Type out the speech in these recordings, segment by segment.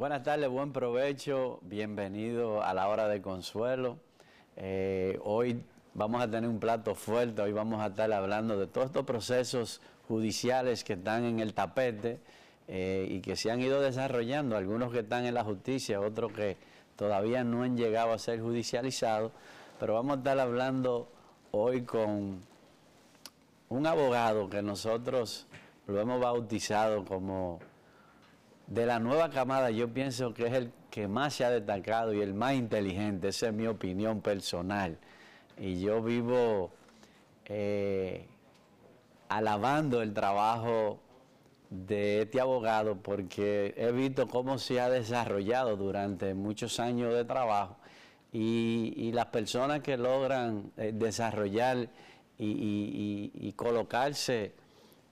Buenas tardes, buen provecho, bienvenido a la hora de consuelo. Eh, hoy vamos a tener un plato fuerte, hoy vamos a estar hablando de todos estos procesos judiciales que están en el tapete eh, y que se han ido desarrollando, algunos que están en la justicia, otros que todavía no han llegado a ser judicializados, pero vamos a estar hablando hoy con un abogado que nosotros lo hemos bautizado como de la nueva camada yo pienso que es el que más se ha destacado y el más inteligente, esa es mi opinión personal. Y yo vivo eh, alabando el trabajo de este abogado porque he visto cómo se ha desarrollado durante muchos años de trabajo y, las personas que logran eh, desarrollar y, y colocarse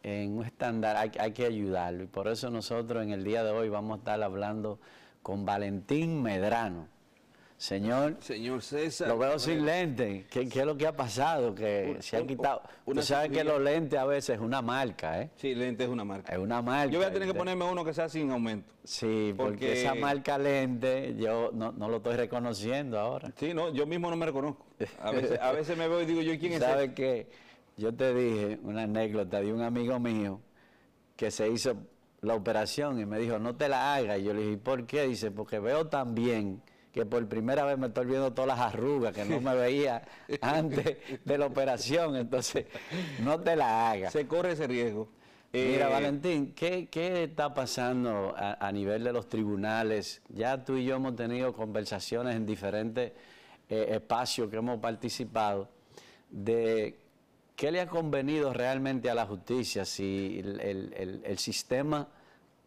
en un estándar hay, que ayudarlo. Y por eso nosotros en el día de hoy vamos a estar hablando con Valentín Medrano. Señor, señor César, lo veo sin lente. ¿Qué, es lo que ha pasado? Que se han quitado. usted Tú sabes que los lentes a veces es una marca, ¿eh? Sí, lente es una marca. Es una marca. Yo voy a tener que ponerme uno que sea sin aumento. Sí, porque, esa marca lente yo no, lo estoy reconociendo ahora. Sí, no, yo mismo no me reconozco. A veces, me veo y digo yo quién es. ¿Sabe qué? Yo te dije una anécdota de un amigo mío que se hizo la operación y me dijo, no te la hagas. Y yo le dije, ¿por qué? Dice, porque veo tan bien que por primera vez me estoy viendo todas las arrugas que no me veía antes de la operación. Entonces, no te la hagas. Se corre ese riesgo. Mira, eh, Valentín, ¿qué, está pasando a, nivel de los tribunales? Ya tú y yo hemos tenido conversaciones en diferentes eh, espacios que hemos participado de ¿Qué le ha convenido realmente a la justicia si el, sistema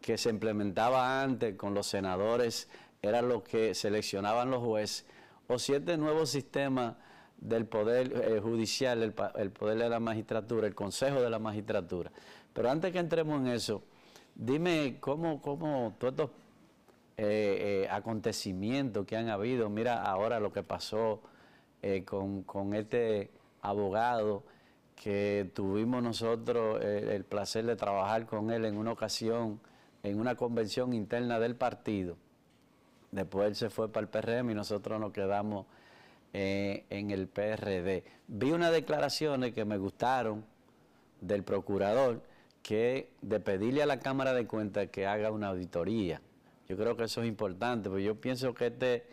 que se implementaba antes con los senadores era lo que seleccionaban los jueces? ¿O si este nuevo sistema del Poder eh, Judicial, el, Poder de la Magistratura, el Consejo de la Magistratura. Pero antes que entremos en eso, dime cómo, cómo todos estos eh, eh, acontecimientos que han habido, mira ahora lo que pasó con este abogado que tuvimos nosotros eh, el placer de trabajar con él en una ocasión, en una convención interna del partido. Después él se fue para el PRM y nosotros nos quedamos eh, en el PRD. Vi unas declaraciones que me gustaron del procurador que de pedirle a la Cámara de Cuentas que haga una auditoría. Yo creo que eso es importante, porque yo pienso que este,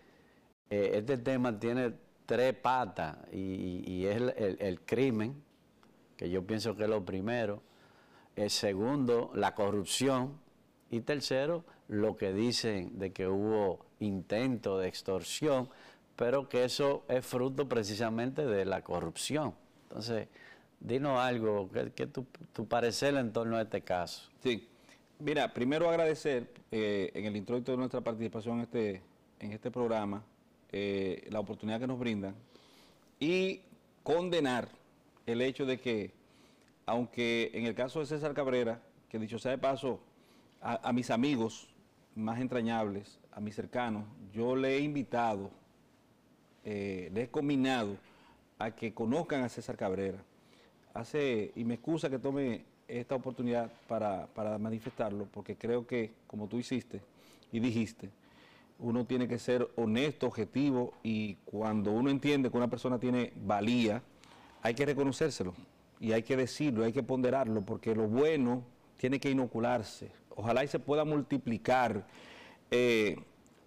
eh, este tema tiene tres patas y, es el crimen, que yo pienso que es lo primero. El segundo, la corrupción. Y tercero, lo que dicen de que hubo intento de extorsión, pero que eso es fruto precisamente de la corrupción. Entonces, dinos algo, ¿qué, es tu, parecer en torno a este caso? Sí, mira, primero agradecer eh, en el introito de nuestra participación en este, en este programa eh, la oportunidad que nos brindan y condenar el hecho de que, aunque en el caso de César Cabrera, que dicho sea de paso, a, mis amigos más entrañables, a mis cercanos, yo le he invitado, eh, le he combinado a que conozcan a César Cabrera. Hace, y me excusa que tome esta oportunidad para, para manifestarlo, porque creo que, como tú hiciste y dijiste, uno tiene que ser honesto, objetivo, y cuando uno entiende que una persona tiene valía, hay que reconocérselo y hay que decirlo, hay que ponderarlo, porque lo bueno tiene que inocularse. Ojalá y se pueda multiplicar, eh,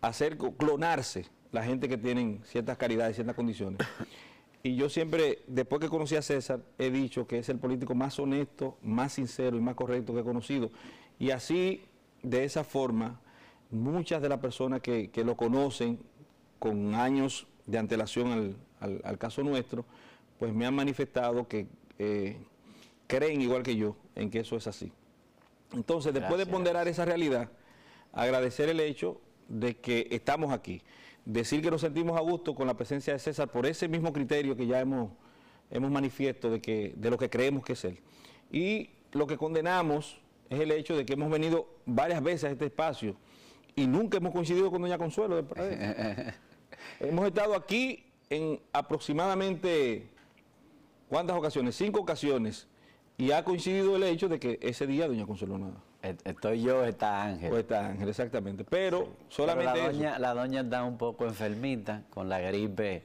hacer clonarse la gente que tiene ciertas caridades, ciertas condiciones. Y yo siempre, después que conocí a César, he dicho que es el político más honesto, más sincero y más correcto que he conocido. Y así, de esa forma, muchas de las personas que, lo conocen con años de antelación al caso nuestro, pues me han manifestado que eh, creen igual que yo en que eso es así. Entonces, después de ponderar esa realidad, agradecer el hecho de que estamos aquí. Decir que nos sentimos a gusto con la presencia de César por ese mismo criterio que ya hemos, hemos manifiesto de, que, de lo que creemos que es él. Y lo que condenamos es el hecho de que hemos venido varias veces a este espacio y nunca hemos coincidido con Doña Consuelo Hemos estado aquí en aproximadamente ¿Cuántas ocasiones? Cinco ocasiones. Y ha coincidido el hecho de que ese día doña Consuelo no. Estoy yo, está Ángel. O está Ángel, exactamente. Pero solamente la, doña, está un poco enfermita con la gripe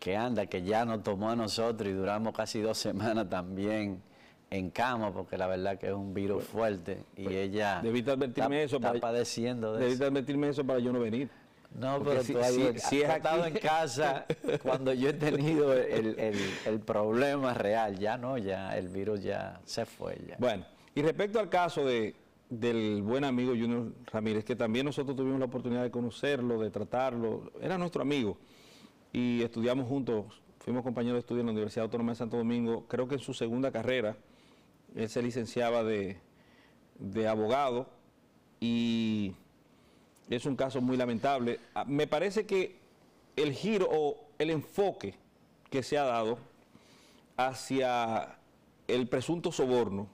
que anda, que ya nos tomó a nosotros y duramos casi dos semanas también en cama, porque la verdad que es un virus pues, fuerte y pues, ella... está, padeciendo de Debiste advertirme eso para yo no venir. No, pero si, estado en casa cuando yo he tenido el, problema real. Ya no, ya el virus ya se fue. Ya. Bueno, y respecto al caso de, del buen amigo Junior Ramírez, que también nosotros tuvimos la oportunidad de conocerlo, de tratarlo, era nuestro amigo y estudiamos juntos, fuimos compañeros de estudio en la Universidad Autónoma de Santo Domingo, creo que en su segunda carrera, él se licenciaba de abogado y es un caso muy lamentable. Ah, me parece que el giro o el enfoque que se ha dado hacia el presunto soborno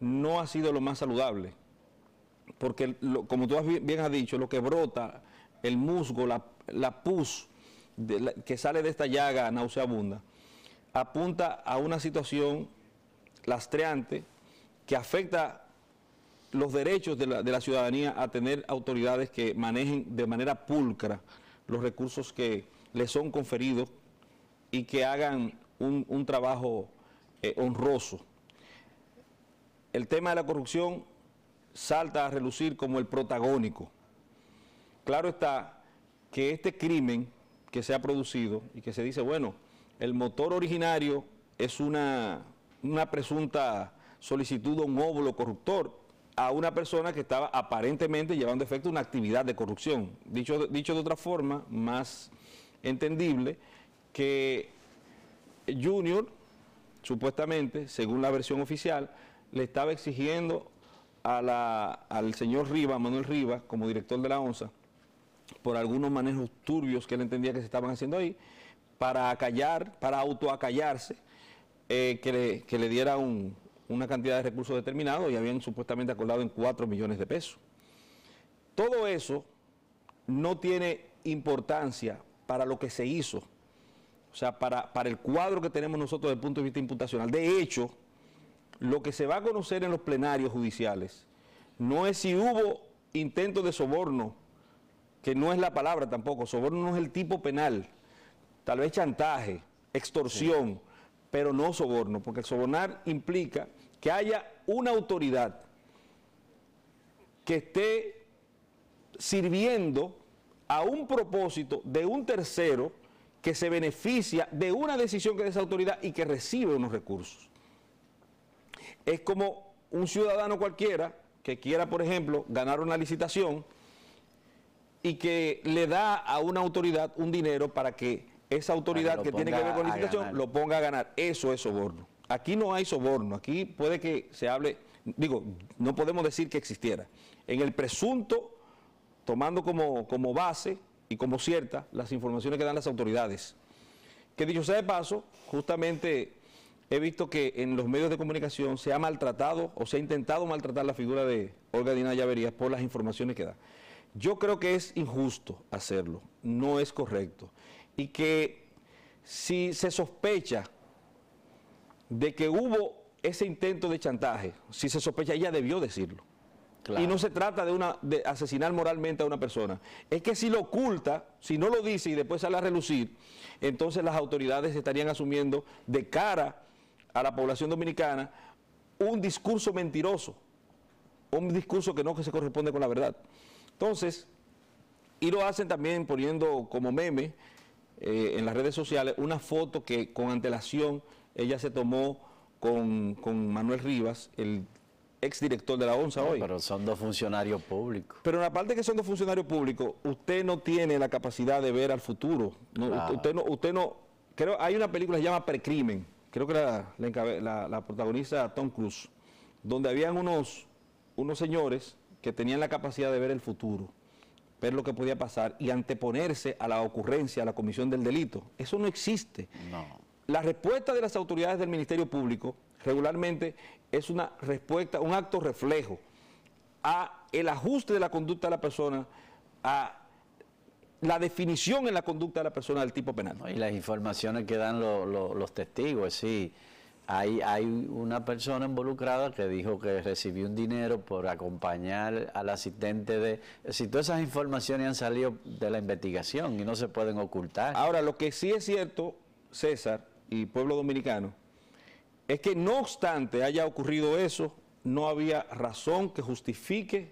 no ha sido lo más saludable, porque como tú bien has dicho, lo que brota, el musgo, la, pus que sale de esta llaga nauseabunda, apunta a una situación lastreante que afecta los derechos de la, ciudadanía a tener autoridades que manejen de manera pulcra los recursos que les son conferidos y que hagan un, trabajo eh, honroso. El tema de la corrupción salta a relucir como el protagónico. Claro está que este crimen que se ha producido y que se dice, bueno, el motor originario es una, presunta solicitud de un óvulo corruptor a una persona que estaba aparentemente llevando a efecto una actividad de corrupción. Dicho, dicho de otra forma, más entendible, que Junior, supuestamente, según la versión oficial, le estaba exigiendo al señor Rivas, Manuel Rivas, como director de la ONSA, por algunos manejos turbios que él entendía que se estaban haciendo ahí, para acallar, para autoacallarse, eh, que, que le diera un, una cantidad de recursos determinados y habían supuestamente acordado en 4 millones de pesos. Todo eso no tiene importancia para lo que se hizo, o sea, para, para el cuadro que tenemos nosotros desde el punto de vista imputacional. De hecho, lo que se va a conocer en los plenarios judiciales no es si hubo intento de soborno, que no es la palabra tampoco, soborno no es el tipo penal, tal vez chantaje, extorsión, pero no soborno, porque el sobornar implica que haya una autoridad que esté sirviendo a un propósito de un tercero que se beneficia de una decisión que de esa autoridad y que recibe unos recursos. Es como un ciudadano cualquiera que quiera, por ejemplo, ganar una licitación y que le da a una autoridad un dinero para que esa autoridad que, tiene que ver con licitación lo ponga a ganar. Eso es soborno aquí no hay soborno, aquí puede que se hable, digo, no podemos decir que existiera. En el presunto, tomando como, como base y como cierta las informaciones que dan las autoridades. Que dicho sea de paso, justamente he visto que en los medios de comunicación se ha maltratado o se ha intentado maltratar la figura de Olga Dina Llaverías por las informaciones que da. Yo creo que es injusto hacerlo, no es correcto. Y que si se sospecha de que hubo ese intento de chantaje, si se sospecha, ella debió decirlo. Y no se trata de, una, de asesinar moralmente a una persona. Es que si lo oculta, si no lo dice y después sale a relucir, entonces las autoridades estarían asumiendo de cara a la población dominicana un discurso mentiroso, un discurso que no que se corresponde con la verdad. Entonces, y lo hacen también poniendo como meme eh, en las redes sociales una foto que con antelación ella se tomó con, Manuel Rivas, el exdirector de la ONSA ah, hoy. Pero son dos funcionarios públicos. Pero aparte que son dos funcionarios públicos, usted no tiene la capacidad de ver al futuro. usted, no, usted no, creo, hay una película que se llama Precrimen, creo que la, la, Tom Cruise, donde habían unos, unos señores que tenían la capacidad de ver el futuro ver lo que podía pasar y anteponerse a la ocurrencia, a la comisión del delito. Eso no existe. No. La respuesta de las autoridades del Ministerio Público regularmente es una respuesta, un acto reflejo a el ajuste de la conducta de la persona, a la definición en la conducta de la persona del tipo penal. Y las informaciones que dan los testigos, sí. Hay, hay una persona involucrada que dijo que recibió un dinero por acompañar al asistente de... Si todas esas informaciones han salido de la investigación y no se pueden ocultar. Ahora, lo que sí es cierto, César, y pueblo dominicano, es que no obstante haya ocurrido eso, no había razón que justifique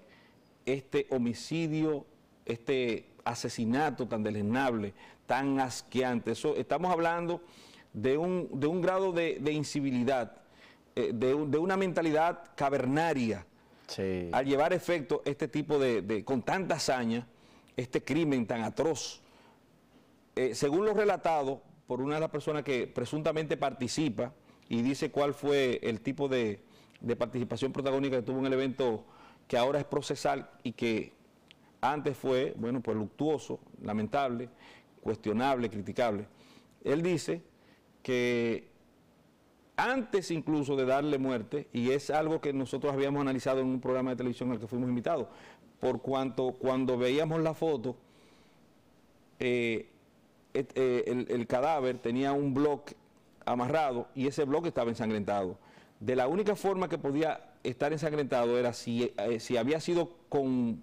este homicidio, este asesinato tan deleznable, tan asqueante. estamos hablando de un, grado de, incivilidad, eh, de, una mentalidad cavernaria, al llevar efecto este tipo de, con tanta hazaña, este crimen tan atroz. Eh, según lo relatado por una de las personas que presuntamente participa y dice cuál fue el tipo de, participación protagónica que tuvo en el evento que ahora es procesal y que antes fue, bueno, pues luctuoso, lamentable, cuestionable, criticable. Él dice que antes incluso de darle muerte, y es algo que nosotros habíamos analizado en un programa de televisión al que fuimos invitados, por cuanto cuando veíamos la foto, eh, eh, el, cadáver tenía un bloque amarrado y ese bloque estaba ensangrentado. De la única forma que podía estar ensangrentado era si, eh, si había sido con,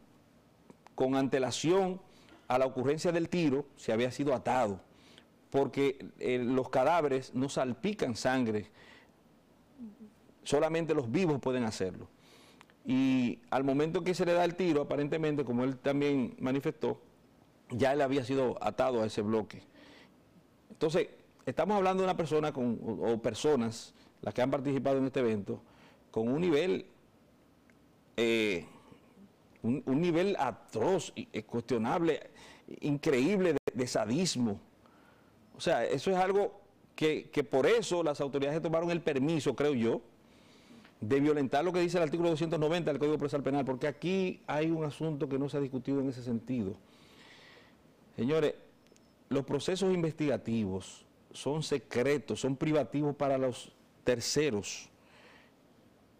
con antelación a la ocurrencia del tiro, si había sido atado, porque eh, los cadáveres no salpican sangre, solamente los vivos pueden hacerlo. Y al momento que se le da el tiro, aparentemente, como él también manifestó, ya él había sido atado a ese bloque. Entonces, estamos hablando de una persona con, o, personas, las que han participado en este evento, con un nivel, eh, un, nivel atroz, eh, cuestionable, increíble de, sadismo. O sea, eso es algo que, que por eso las autoridades tomaron el permiso, creo yo, de violentar lo que dice el artículo 290 del Código Procesal Penal, porque aquí hay un asunto que no se ha discutido en ese sentido. Señores, los procesos investigativos son secretos, son privativos para los terceros.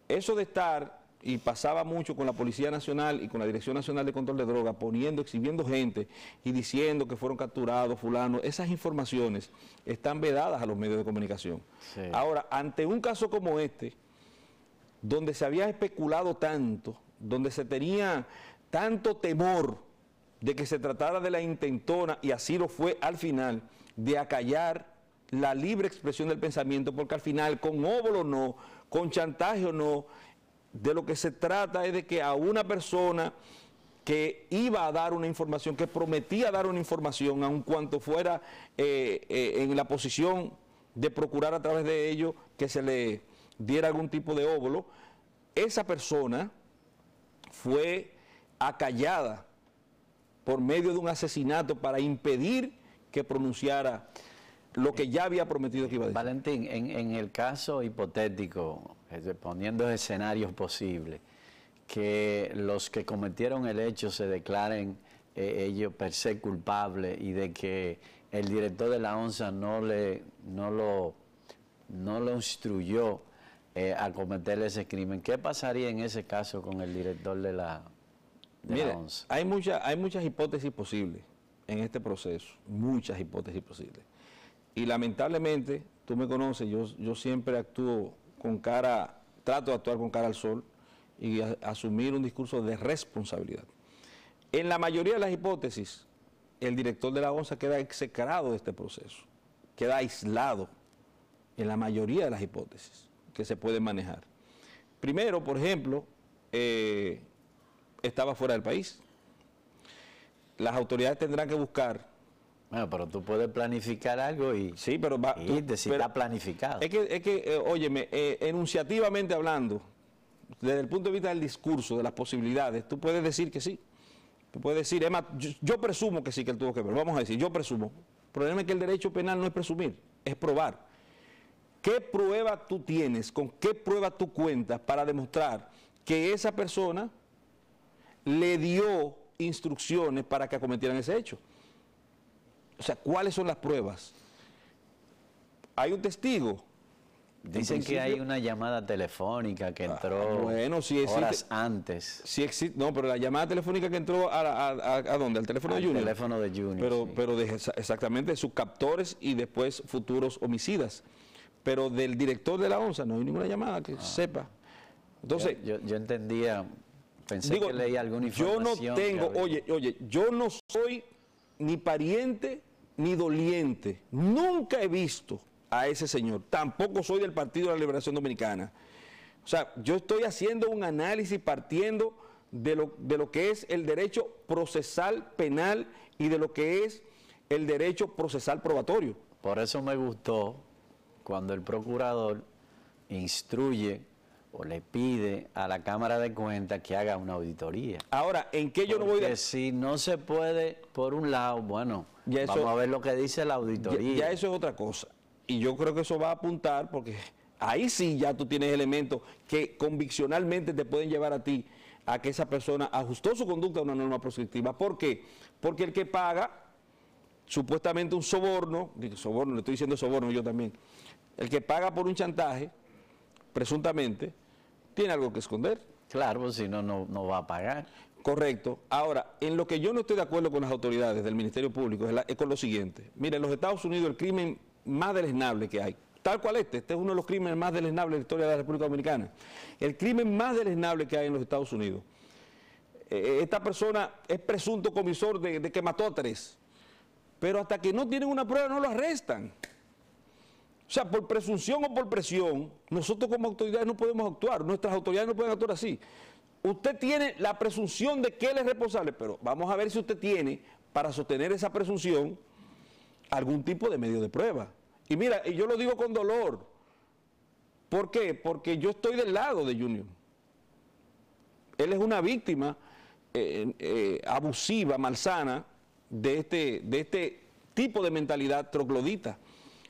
Eso de estar, y pasaba mucho con la Policía Nacional y con la Dirección Nacional de Control de Drogas, poniendo, exhibiendo gente y diciendo que fueron capturados, fulano, esas informaciones están vedadas a los medios de comunicación. Ahora, ante un caso como este, donde se había especulado tanto, donde se tenía tanto temor de que se tratara de la intentona, y así lo fue al final, de acallar la libre expresión del pensamiento, porque al final, con óvulo no, con chantaje o no, de lo que se trata es de que a una persona que iba a dar una información, que prometía dar una información, aun cuanto fuera eh, eh, en la posición de procurar a través de ello que se le diera algún tipo de óvulo, esa persona fue acallada por medio de un asesinato para impedir que pronunciara lo que ya había prometido que iba a decir. Valentín, en, el caso hipotético, eh, poniendo escenarios posibles, que los que cometieron el hecho se declaren eh, ellos per se culpables y de que el director de la ONSA no, le, no, lo, no lo instruyó eh, a cometer ese crimen, ¿qué pasaría en ese caso con el director de la ONSA? Mira, Hay, hay muchas hipótesis posibles en este proceso, muchas hipótesis posibles. Y lamentablemente, tú me conoces, yo, yo siempre actúo con cara, trato de actuar con cara al sol y asumir un discurso de responsabilidad. En la mayoría de las hipótesis, el director de la ONSA queda execrado de este proceso, queda aislado en la mayoría de las hipótesis que se pueden manejar. Primero, por ejemplo, eh, estaba fuera del país. Las autoridades tendrán que buscar. Bueno, pero tú puedes planificar algo y. Sí, pero va. Y decir, está planificado. Es que, es que eh, óyeme, eh, enunciativamente hablando, desde el punto de vista del discurso, de las posibilidades, tú puedes decir que sí. Tú puedes decir, emma, yo, presumo que sí que él tuvo que ver. Vamos a decir, yo presumo. El problema es que el derecho penal no es presumir, es probar. ¿Qué prueba tú tienes? ¿Con qué prueba tú cuentas para demostrar que esa persona le dio instrucciones para que acometieran ese hecho. O sea, ¿cuáles son las pruebas? Hay un testigo. Dicen que hay una llamada telefónica que ah, entró bueno, si existe, horas antes. Si existe, no, pero la llamada telefónica que entró a, dónde? Al teléfono de Junior. teléfono de Junior. Pero, pero de, exactamente sus captores y después futuros homicidas. Pero del director de la ONSA no hay ninguna llamada que ah. sepa. Entonces, yo entendía Pensé Digo, que Yo no tengo, oye, oye, yo no soy ni pariente ni doliente. Nunca he visto a ese señor. Tampoco soy del Partido de la Liberación Dominicana. O sea, yo estoy haciendo un análisis partiendo de lo, de lo que es el derecho procesal penal y de lo que es el derecho procesal probatorio. Por eso me gustó cuando el procurador instruye le pide a la Cámara de Cuentas que haga una auditoría. Ahora, ¿en qué yo no voy a...? decir si no se puede, por un lado, bueno, vamos a ver lo que dice la auditoría. Ya, eso es otra cosa. Y yo creo que eso va a apuntar porque ahí sí ya tú tienes elementos que conviccionalmente te pueden llevar a ti a que esa persona ajustó su conducta a una norma prospectiva. ¿Por qué? Porque el que paga supuestamente un soborno, soborno, le estoy diciendo soborno yo también, el que paga por un chantaje, presuntamente, tiene algo que esconder. Claro, pues, si no, no, va a pagar. Correcto. Ahora, en lo que yo no estoy de acuerdo con las autoridades del Ministerio Público es, con lo siguiente. Mire, en los Estados Unidos el crimen más deleznable que hay, tal cual este, este es uno de los crímenes más deleznables de la historia de la República Dominicana. El crimen más deleznable que hay en los Estados Unidos. Eh, eh, esta persona es presunto comisor de, de que mató a tres, pero hasta que no tienen una prueba no lo arrestan. O sea, por presunción o por presión, nosotros como autoridades no podemos actuar, nuestras autoridades no pueden actuar así. Usted tiene la presunción de que él es responsable, pero vamos a ver si usted tiene, para sostener esa presunción, algún tipo de medio de prueba. Y mira, y yo lo digo con dolor. ¿Por qué? Porque yo estoy del lado de Junior. Él es una víctima eh, eh, abusiva, malsana, de este, de este tipo de mentalidad troglodita.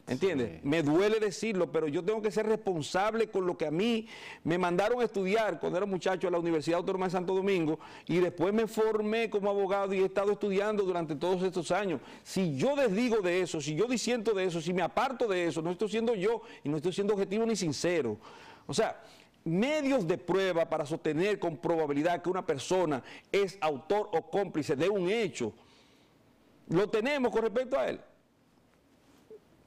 ¿Entiendes? Me duele decirlo, pero yo tengo que ser responsable con lo que a mí me mandaron a estudiar cuando era muchacho a la Universidad Autónoma de Santo Domingo y después me formé como abogado y he estado estudiando durante todos estos años. Si yo desdigo de eso, si yo disiento de eso, si me aparto de eso, no estoy siendo yo y no estoy siendo objetivo ni sincero. O sea, medios de prueba para sostener con probabilidad que una persona es autor o cómplice de un hecho, lo tenemos con respecto a él.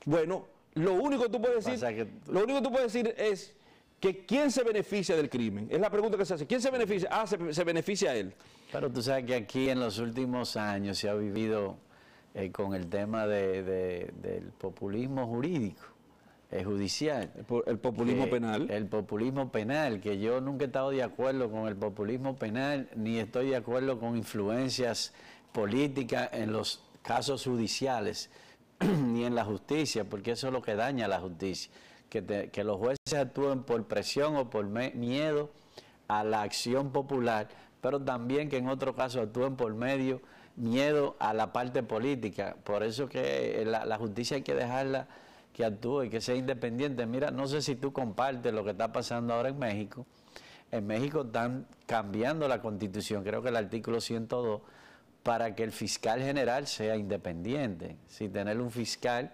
Bueno, lo único que tú puedes decir, lo único que tú puedes decir es que quién se beneficia del crimen. Es la pregunta que se hace. ¿Quién se beneficia? Ah, se, beneficia a él. Pero tú sabes que aquí en los últimos años se ha vivido eh, con el tema del populismo jurídico, eh, judicial. El, populismo penal. El populismo penal, que yo nunca he estado de acuerdo con el populismo penal, ni estoy de acuerdo con influencias políticas en los casos judiciales. ni en la justicia, porque eso es lo que daña a la justicia, que, que los jueces actúen por presión o por miedo a la acción popular, pero también que en otro caso actúen por medio miedo a la parte política. Por eso que eh, la justicia hay que dejarla que actúe y que sea independiente. Mira, no sé si tú compartes lo que está pasando ahora en México. En México están cambiando la constitución, creo que el artículo 102 para que el fiscal general sea independiente, sin tener un fiscal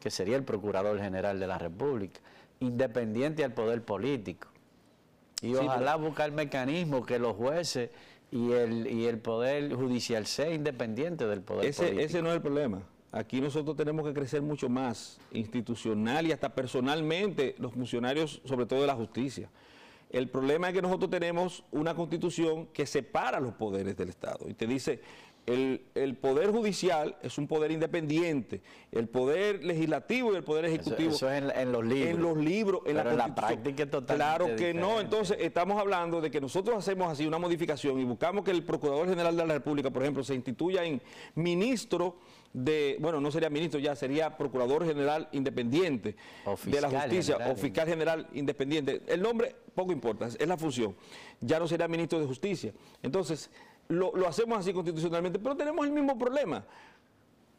que sería el procurador general de la República, independiente al poder político. Y ojalá buscar mecanismos que los jueces y el, y el poder judicial sea independiente del poder ese, político. Ese no es el problema. Aquí nosotros tenemos que crecer mucho más, institucional y hasta personalmente, los funcionarios, sobre todo de la justicia. El problema es que nosotros tenemos una constitución que separa los poderes del Estado y te dice el, Poder Judicial es un poder independiente. El Poder Legislativo y el Poder Ejecutivo. Eso, es en, los libros. En los libros, en, la, práctica total Claro que no. Entonces, estamos hablando de que nosotros hacemos así una modificación y buscamos que el Procurador General de la República, por ejemplo, se instituya en ministro de, bueno, no sería ministro ya, sería Procurador General Independiente de la Justicia o Fiscal General Independiente. El nombre poco importa, es la función. Ya no sería ministro de Justicia. Entonces, lo, hacemos así constitucionalmente, pero tenemos el mismo problema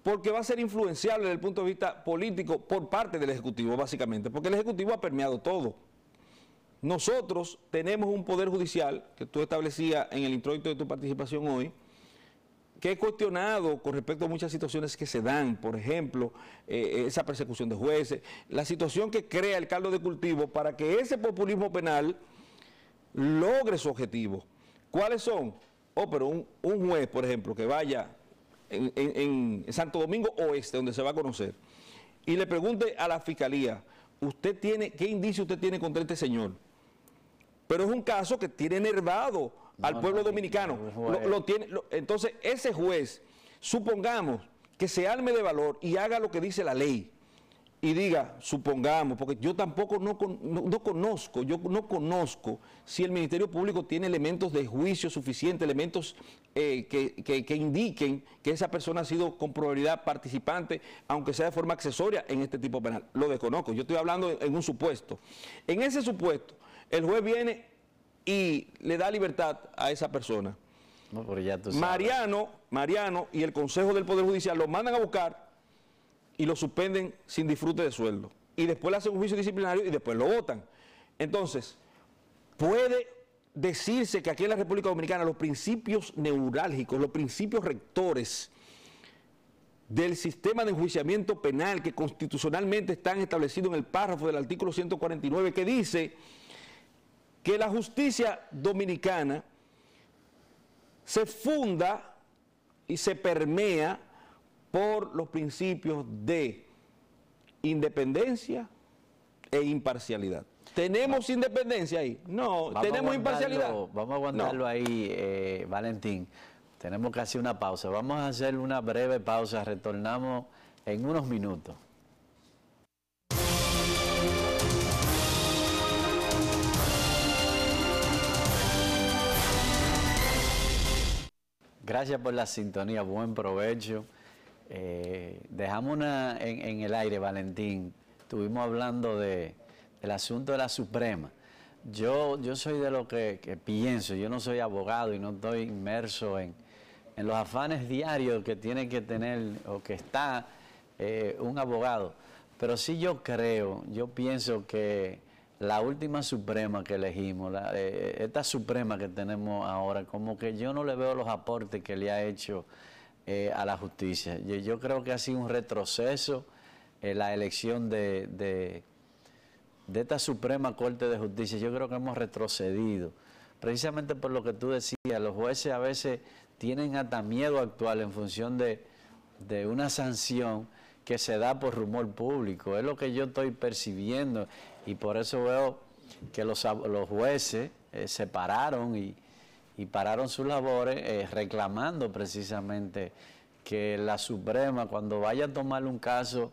porque va a ser influenciable desde el punto de vista político por parte del Ejecutivo, básicamente, porque el Ejecutivo ha permeado todo. Nosotros tenemos un poder judicial, que tú establecías en el introito de tu participación hoy, que he cuestionado con respecto a muchas situaciones que se dan, por ejemplo, eh, esa persecución de jueces, la situación que crea el caldo de cultivo para que ese populismo penal logre su objetivo. ¿Cuáles son? Oh, pero un, juez, por ejemplo, que vaya en, Santo Domingo Oeste, donde se va a conocer, y le pregunte a la fiscalía, ¿usted tiene, qué indicio usted tiene contra este señor? Pero es un caso que tiene enervado al pueblo dominicano. lo, tiene, entonces, ese juez, supongamos que se arme de valor y haga lo que dice la ley y diga, supongamos, porque yo tampoco no, conozco, yo no conozco si el Ministerio Público tiene elementos de juicio suficientes, elementos eh, que, indiquen que esa persona ha sido con probabilidad participante, aunque sea de forma accesoria en este tipo penal. Lo desconozco, yo estoy hablando en un supuesto. En ese supuesto, el juez viene y le da libertad a esa persona. Mariano, Mariano y el Consejo del Poder Judicial lo mandan a buscar y lo suspenden sin disfrute de sueldo. Y después le hacen un juicio disciplinario y después lo votan. Entonces, puede decirse que aquí en la República Dominicana los principios neurálgicos, los principios rectores del sistema de enjuiciamiento penal que constitucionalmente están establecidos en el párrafo del artículo 149 que dice que la justicia dominicana se funda y se permea por los principios de independencia e imparcialidad. ¿Tenemos independencia ahí? No, tenemos imparcialidad. Vamos a aguantarlo ahí, eh, Valentín. Tenemos casi una pausa. Vamos a hacer una breve pausa. Retornamos en unos minutos. Gracias por la sintonía, buen provecho. Eh, dejamos una en, el aire, Valentín. Estuvimos hablando de, del asunto de la Suprema. Yo, yo soy de lo que, pienso, yo no soy abogado y no estoy inmerso en, los afanes diarios que tiene que tener o que está eh, un abogado. Pero sí yo creo, yo pienso que la última Suprema que elegimos, eh, esta Suprema que tenemos ahora, como que yo no le veo los aportes que le ha hecho eh, a la justicia. Yo, yo, creo que ha sido un retroceso eh, la elección de, de, esta Suprema Corte de Justicia. Yo creo que hemos retrocedido. Precisamente por lo que tú decías, los jueces a veces tienen hasta miedo actual en función de, una sanción que se da por rumor público. Es lo que yo estoy percibiendo y por eso veo que los, jueces eh, se pararon y, y pararon sus labores eh, reclamando precisamente que la Suprema cuando vaya a tomar un caso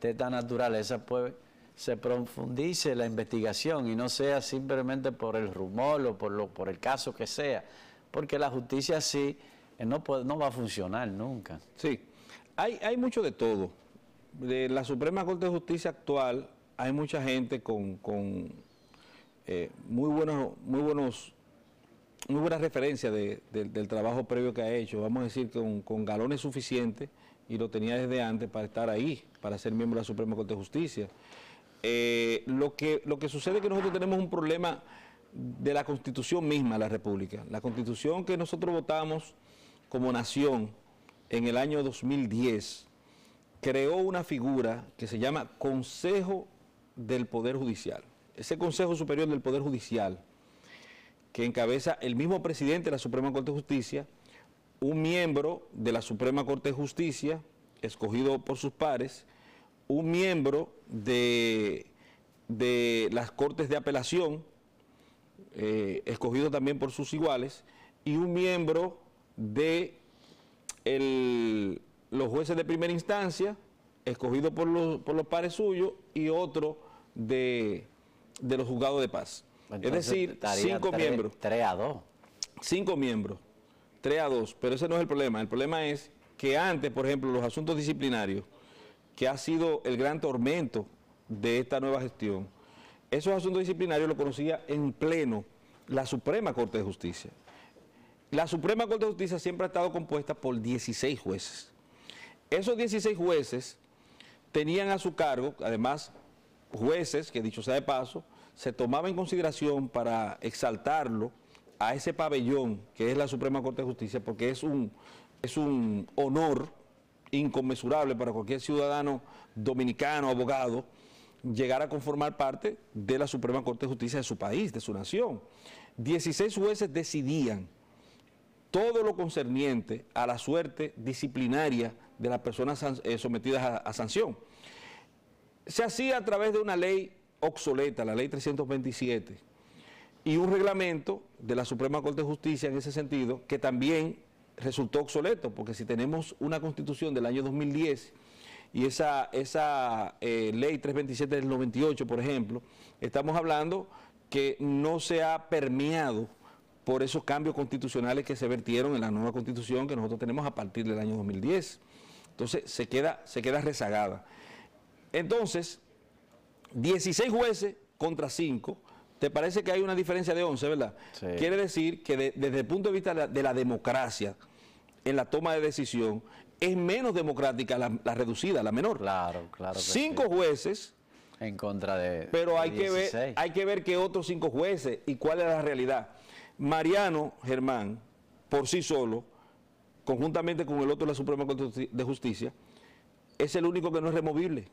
de esta naturaleza pues se profundice la investigación y no sea simplemente por el rumor o por, lo, por el caso que sea, porque la justicia así eh, no, no va a funcionar nunca. Sí, hay, hay mucho de todo. De la Suprema Corte de Justicia actual hay mucha gente con, eh, muy buenos, muy buenos muy buena referencia del trabajo previo que ha hecho, vamos a decir, con, galones suficientes, y lo tenía desde antes para estar ahí, para ser miembro de la Suprema Corte de Justicia. Eh, lo, que, lo que sucede es que nosotros tenemos un problema de la Constitución misma de la República. La Constitución que nosotros votamos como nación en el año 2010 creó una figura que se llama Consejo del Poder Judicial. Ese Consejo Superior del Poder Judicial que encabeza el mismo presidente de la Suprema Corte de Justicia, un miembro de la Suprema Corte de Justicia, escogido por sus pares, un miembro de, de las Cortes de Apelación, eh, escogido también por sus iguales, y un miembro de los jueces de primera instancia, escogido por los, pares suyos, y otro de, de los juzgados de paz es decir, cinco miembros. 3 a 2. Cinco miembros, 3 a 2, pero ese no es el problema. El problema es que antes, por ejemplo, los asuntos disciplinarios, que ha sido el gran tormento de esta nueva gestión, esos asuntos disciplinarios lo conocía en pleno la Suprema Corte de Justicia. La Suprema Corte de Justicia siempre ha estado compuesta por 16 jueces. Esos 16 jueces tenían a su cargo, además, jueces, que dicho sea de paso, se tomaba en consideración para exaltarlo a ese pabellón que es la Suprema Corte de Justicia, porque es un, es un honor inconmensurable para cualquier ciudadano dominicano, abogado, llegar a conformar parte de la Suprema Corte de Justicia de su país, de su nación. 16 jueces decidían todo lo concerniente a la suerte disciplinaria de las personas eh, sometidas a sanción. Se hacía a través de una ley obsoleta la ley 327 y un reglamento de la Suprema Corte de Justicia en ese sentido que también resultó obsoleto, porque si tenemos una constitución del año 2010 y esa, esa eh, ley 327 del 98, por ejemplo, estamos hablando que no se ha permeado por esos cambios constitucionales que se vertieron en la nueva constitución que nosotros tenemos a partir del año 2010. Entonces se queda, se queda rezagada. Entonces, 16 jueces contra 5, te parece que hay una diferencia de 11, ¿verdad? Quiere decir que desde el punto de vista de la, democracia, en la toma de decisión, es menos democrática la, reducida, la menor. Claro, claro. Cinco jueces. En contra de. Pero hay, Que ver, hay que ver qué otros cinco jueces y cuál es la realidad. Mariano Germán, por sí solo, conjuntamente con el otro de la Suprema Corte de Justicia, es el único que no es removible.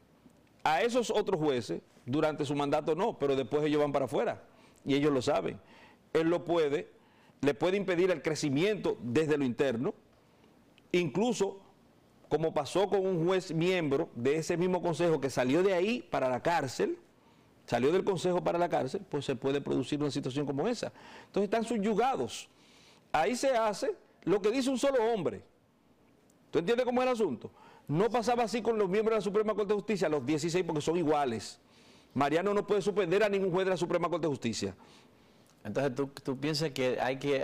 A esos otros jueces durante su mandato no, pero después ellos van para afuera y ellos lo saben. Él lo puede, le puede impedir el crecimiento desde lo interno, incluso como pasó con un juez miembro de ese mismo consejo que salió de ahí para la cárcel, salió del consejo para la cárcel, pues se puede producir una situación como esa. Entonces están subyugados. Ahí se hace lo que dice un solo hombre. ¿Tú entiendes cómo es el asunto? No pasaba así con los miembros de la Suprema Corte de Justicia, los 16, porque son iguales. Mariano no puede suspender a ningún juez de la Suprema Corte de Justicia. Entonces, ¿tú, piensas que hay que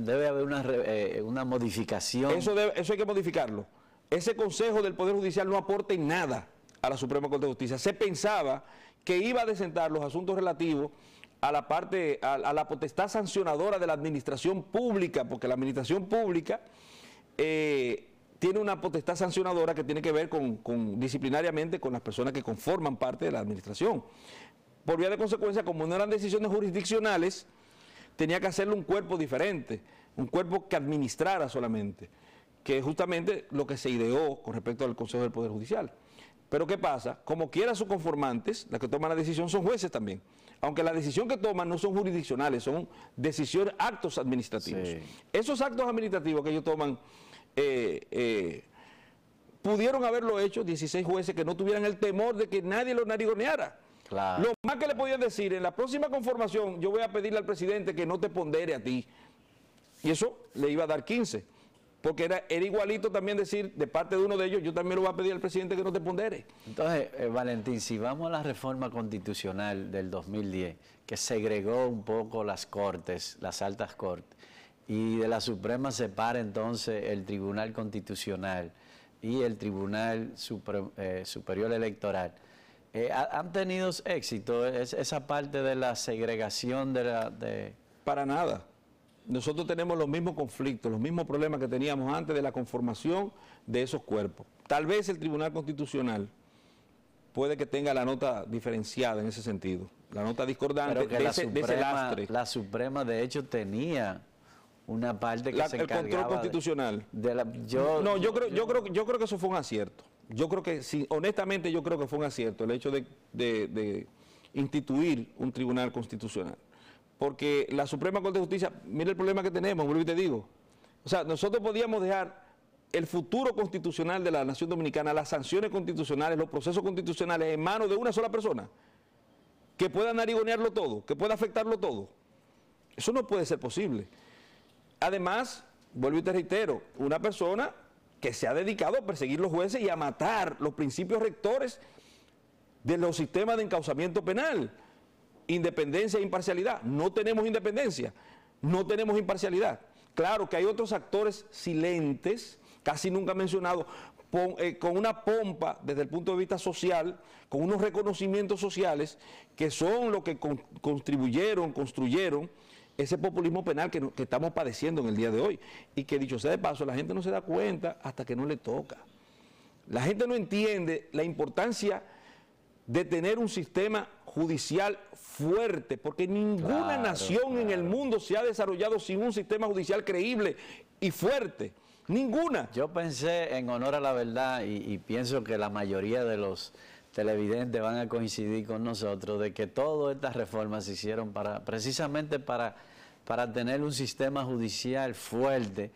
debe haber una, eh, modificación? Eso, eso hay que modificarlo. Ese Consejo del Poder Judicial no aporta nada a la Suprema Corte de Justicia. Se pensaba que iba a desentar los asuntos relativos a la parte, a, la potestad sancionadora de la administración pública, porque la administración pública eh, tiene una potestad sancionadora que tiene que ver con, disciplinariamente con las personas que conforman parte de la administración. Por vía de consecuencia, como no eran decisiones jurisdiccionales, tenía que hacerlo un cuerpo diferente, un cuerpo que administrara solamente, que es justamente lo que se ideó con respecto al Consejo del Poder Judicial. Pero ¿qué pasa? Como quiera sus conformantes, las que toman la decisión son jueces también. Aunque la decisión que toman no son jurisdiccionales, son actos administrativos. Esos actos administrativos que ellos toman eh, eh, pudieron haberlo hecho 16 jueces que no tuvieran el temor de que nadie los narigoneara. Lo más que le podían decir, en la próxima conformación yo voy a pedirle al presidente que no te pondere a ti. Y eso le iba a dar 15. Porque era, era igualito también decir, de parte de uno de ellos, yo también lo voy a pedir al presidente que no te pondere. Entonces, eh, Valentín, si vamos a la reforma constitucional del 2010, que segregó un poco las cortes, las altas cortes, y de la Suprema se para entonces el Tribunal Constitucional y el Tribunal eh, Superior Electoral. Eh, ¿Han tenido éxito esa parte de la segregación de la... De... Para nada. Nosotros tenemos los mismos conflictos, los mismos problemas que teníamos antes de la conformación de esos cuerpos. Tal vez el Tribunal Constitucional puede que tenga la nota diferenciada en ese sentido, la nota discordante de La Suprema, de hecho, tenía una parte que se el control constitucional de, no yo creo yo, creo yo creo que eso fue un acierto yo creo que honestamente yo creo que fue un acierto el hecho de, instituir un tribunal constitucional porque la Suprema Corte de Justicia ...mire el problema que tenemos vuelvo y te digo o sea nosotros podíamos dejar el futuro constitucional de la nación dominicana las sanciones constitucionales los procesos constitucionales en manos de una sola persona que pueda narigonearlo todo que pueda afectarlo todo eso no puede ser posible Además, vuelvo y te reitero, una persona que se ha dedicado a perseguir los jueces y a matar los principios rectores de los sistemas de encausamiento penal. Independencia e imparcialidad. No tenemos independencia, no tenemos imparcialidad. Claro que hay otros actores silentes, casi nunca mencionados, eh, con una pompa desde el punto de vista social, con unos reconocimientos sociales que son los que contribuyeron, construyeron ese populismo penal que, estamos padeciendo en el día de hoy y que dicho sea de paso, la gente no se da cuenta hasta que no le toca. La gente no entiende la importancia de tener un sistema judicial fuerte, porque ninguna nación en el mundo se ha desarrollado sin un sistema judicial creíble y fuerte. Ninguna. Yo pensé en honor a la verdad y pienso que la mayoría de los televidentes van a coincidir con nosotros de que todas estas reformas se hicieron para, precisamente para, para tener un sistema judicial fuerte,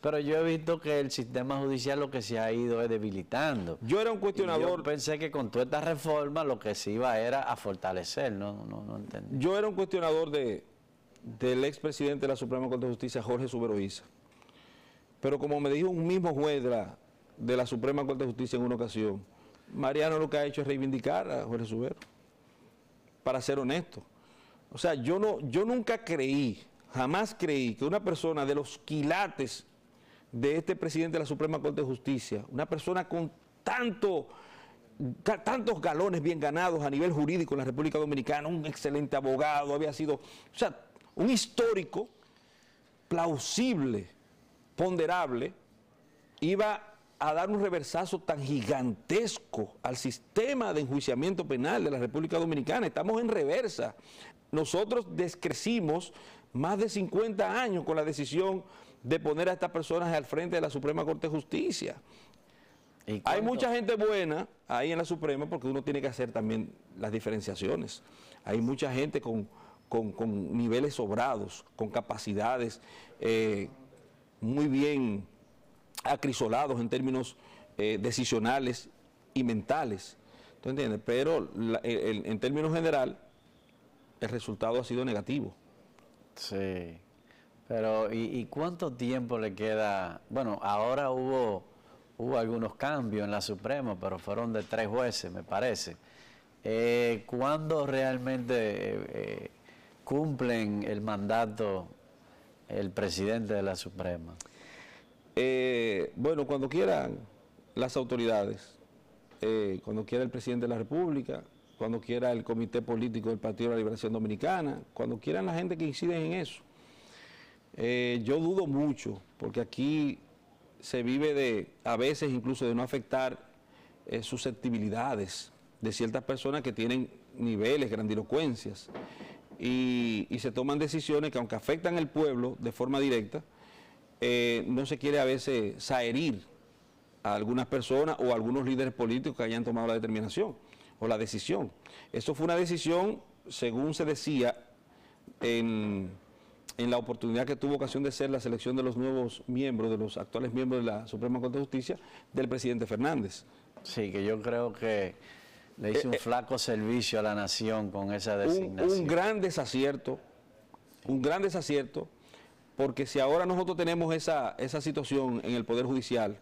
pero yo he visto que el sistema judicial lo que se ha ido es debilitando. Yo era un cuestionador. yo pensé que con toda esta reforma lo que se iba era a fortalecer, no, Yo era un cuestionador de, del expresidente de la Suprema Corte de Justicia, Jorge Suberoiza. Pero como me dijo un mismo juez de la Suprema Corte de Justicia en una ocasión, Mariano lo que ha hecho es reivindicar a Jorge Subero, para ser honesto. O sea, yo, no, yo nunca creí, jamás creí que una persona de los quilates de este presidente de la Suprema Corte de Justicia, una persona con tanto, tantos galones bien ganados a nivel jurídico en la República Dominicana, un excelente abogado, había sido, o sea, un histórico plausible, ponderable, iba a dar un reversazo tan gigantesco al sistema de enjuiciamiento penal de la República Dominicana. Estamos en reversa. Nosotros descrecimos más de 50 años con la decisión de poner a estas personas al frente de la Suprema Corte de Justicia. Hay mucha gente buena ahí en la Suprema porque uno tiene que hacer también las diferenciaciones. Hay mucha gente con, niveles sobrados, con capacidades eh, muy bien acrisolados en términos eh, decisionales y mentales. ¿Tú Pero en términos general, el resultado ha sido negativo. Sí. Pero, ¿y, cuánto tiempo le queda? Bueno, ahora hubo, hubo algunos cambios en la Suprema, pero fueron de tres jueces, me parece. Eh, ¿Cuándo realmente eh, eh, cumplen el mandato el presidente de la Suprema? Eh, bueno, cuando quieran las autoridades, eh, cuando quiera el presidente de la República, cuando quiera el comité político del Partido de la Liberación Dominicana, cuando quieran la gente que incide en eso. Eh, yo dudo mucho, porque aquí se vive de, a veces incluso de no afectar susceptibilidades de ciertas personas que tienen niveles, grandilocuencias, y se toman decisiones que aunque afectan al pueblo de forma directa, eh, no se quiere a veces saherir a algunas personas o a algunos líderes políticos que hayan tomado la determinación o la decisión. Eso fue una decisión, según se decía, en, la oportunidad que tuvo ocasión de ser la selección de los nuevos miembros, de los actuales miembros de la Suprema Corte de Justicia, del presidente Fernández. Sí, que yo creo que le hizo eh, un eh, flaco servicio a la nación con esa designación. Un, un gran desacierto, un gran desacierto porque si ahora nosotros tenemos esa, situación en el Poder Judicial,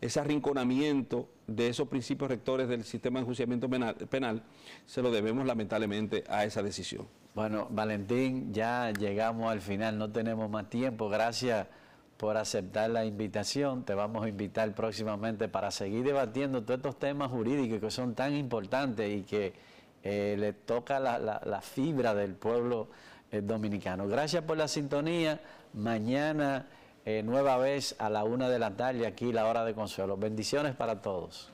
ese arrinconamiento de esos principios rectores del sistema de enjuiciamiento penal, se lo debemos lamentablemente a esa decisión. Bueno, Valentín, ya llegamos al final, no tenemos más tiempo. Gracias por aceptar la invitación. Te vamos a invitar próximamente para seguir debatiendo todos estos temas jurídicos que son tan importantes y que eh, le toca la, fibra del pueblo eh, dominicano. Gracias por la sintonía mañana eh, nueva vez a la una de la tarde aquí, la hora de consuelo. Bendiciones para todos.